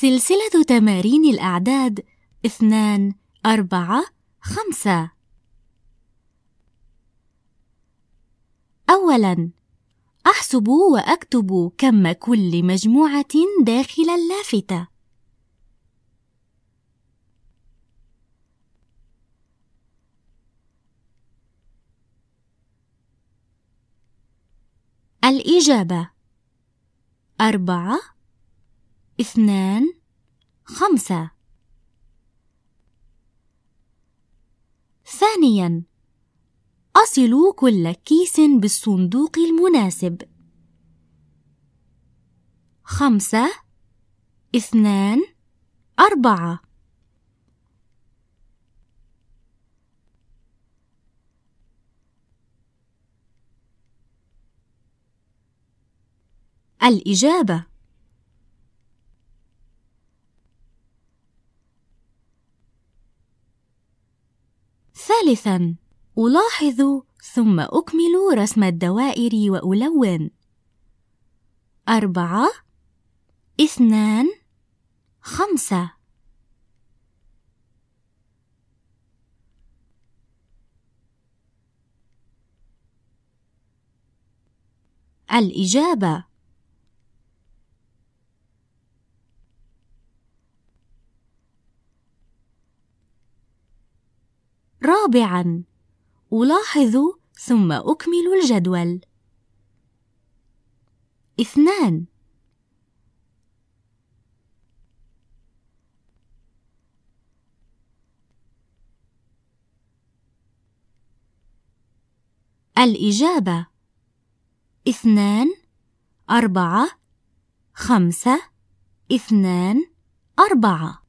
سلسلة تمارين الأعداد اثنان أربعة خمسة أولاً أحسب وأكتب كم كل مجموعة داخل اللافتة الإجابة أربعة اثنان خمسة ثانياً أصل كل كيس بالصندوق المناسب خمسة اثنان أربعة الإجابة ثالثاً ألاحظ ثم أكمل رسم الدوائر وألون أربعة اثنان خمسة الإجابة رابعاً ألاحظ ثم أكمل الجدول اثنان الإجابة اثنان أربعة خمسة اثنان أربعة